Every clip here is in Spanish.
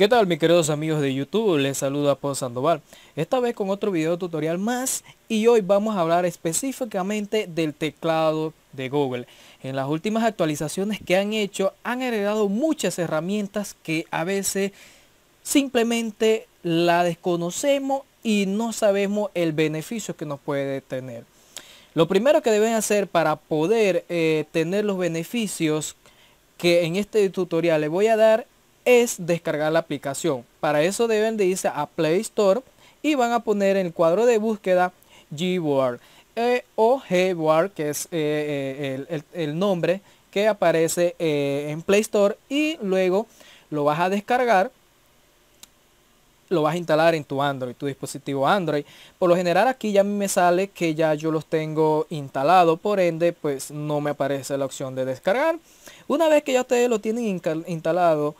¿Qué tal mis queridos amigos de YouTube? Les saluda Paul Sandoval. Esta vez con otro video tutorial más y hoy vamos a hablar específicamente del teclado de Google. En las últimas actualizaciones que han hecho han heredado muchas herramientas que a veces simplemente la desconocemos y no sabemos el beneficio que nos puede tener. Lo primero que deben hacer para poder eh, tener los beneficios que en este tutorial les voy a dar es descargar la aplicación. Para eso deben de irse a Play Store y van a poner en el cuadro de búsqueda Gboard word e o Gboard que es eh, eh, el, nombre que aparece eh, en Play Store y luego lo vas a descargar lo vas a instalar en tu Android, tu dispositivo Android. Por lo general aquí ya me sale que ya yo los tengo instalado, por ende pues no me aparece la opción de descargar. Una vez que ya ustedes lo tienen instalado,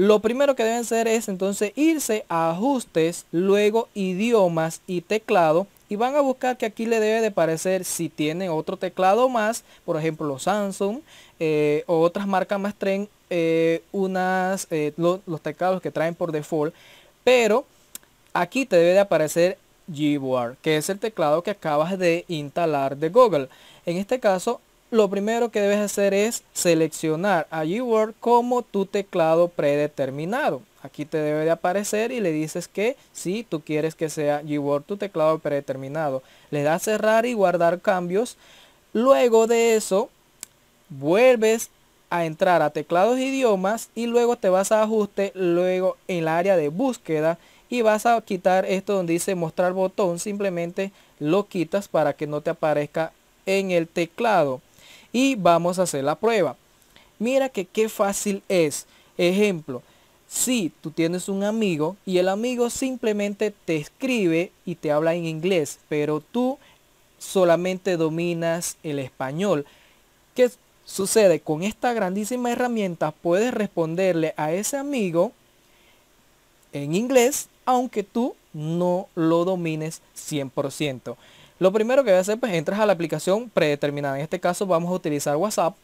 lo primero que deben hacer es entonces irse a ajustes, luego idiomas y teclado y van a buscar que aquí le debe de parecer si tienen otro teclado más, por ejemplo los Samsung eh, o otras marcas más tren eh, unas, eh, los teclados que traen por default, pero aquí te debe de aparecer Gboard, que es el teclado que acabas de instalar de Google. En este caso lo primero que debes hacer es seleccionar a G-Word como tu teclado predeterminado. Aquí te debe de aparecer y le dices que si tú quieres que sea G-Word tu teclado predeterminado. Le das cerrar y guardar cambios. Luego de eso, vuelves a entrar a teclados e idiomas y luego te vas a ajuste, luego en el área de búsqueda y vas a quitar esto donde dice mostrar botón, simplemente lo quitas para que no te aparezca en el teclado y vamos a hacer la prueba. Mira que qué fácil es. Ejemplo, si tú tienes un amigo y el amigo simplemente te escribe y te habla en inglés, pero tú solamente dominas el español. ¿Qué sucede? Con esta grandísima herramienta puedes responderle a ese amigo en inglés, aunque tú no lo domines 100%. Lo primero que voy a hacer, pues entras a la aplicación predeterminada. En este caso vamos a utilizar WhatsApp.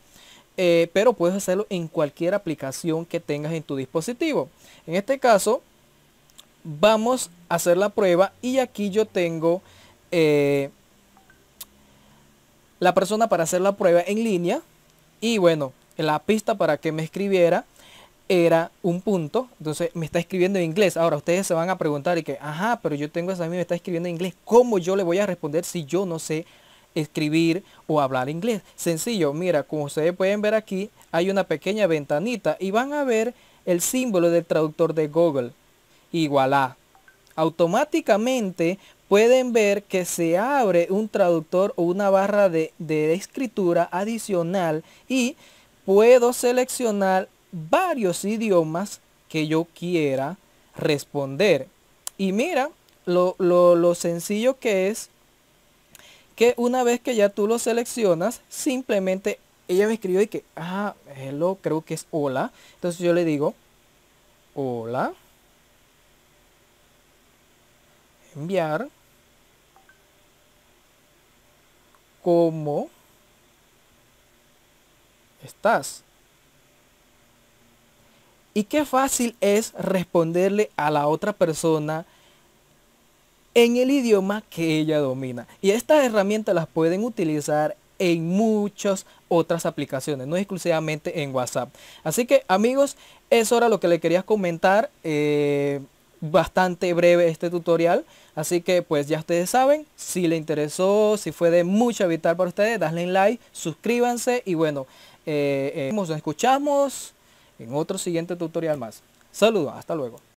Eh, pero puedes hacerlo en cualquier aplicación que tengas en tu dispositivo. En este caso, vamos a hacer la prueba y aquí yo tengo eh, la persona para hacer la prueba en línea y bueno, la pista para que me escribiera era un punto, entonces me está escribiendo en inglés. Ahora ustedes se van a preguntar y que, ajá, pero yo tengo esa misma, me está escribiendo en inglés. ¿Cómo yo le voy a responder si yo no sé escribir o hablar inglés? Sencillo, mira, como ustedes pueden ver aquí, hay una pequeña ventanita y van a ver el símbolo del traductor de Google. igual a, Automáticamente pueden ver que se abre un traductor o una barra de, de escritura adicional y puedo seleccionar varios idiomas que yo quiera responder. Y mira lo, lo, lo sencillo que es que una vez que ya tú lo seleccionas, simplemente ella me escribió y que, ah, hello, creo que es hola. Entonces yo le digo, hola, enviar, Como estás? Y qué fácil es responderle a la otra persona en el idioma que ella domina. Y estas herramientas las pueden utilizar en muchas otras aplicaciones, no exclusivamente en WhatsApp. Así que amigos, es era lo que le quería comentar. Eh, bastante breve este tutorial. Así que pues ya ustedes saben, si le interesó, si fue de mucha vital para ustedes, darle like, suscríbanse y bueno, eh, eh, nos escuchamos en otro siguiente tutorial más. Saludos, hasta luego.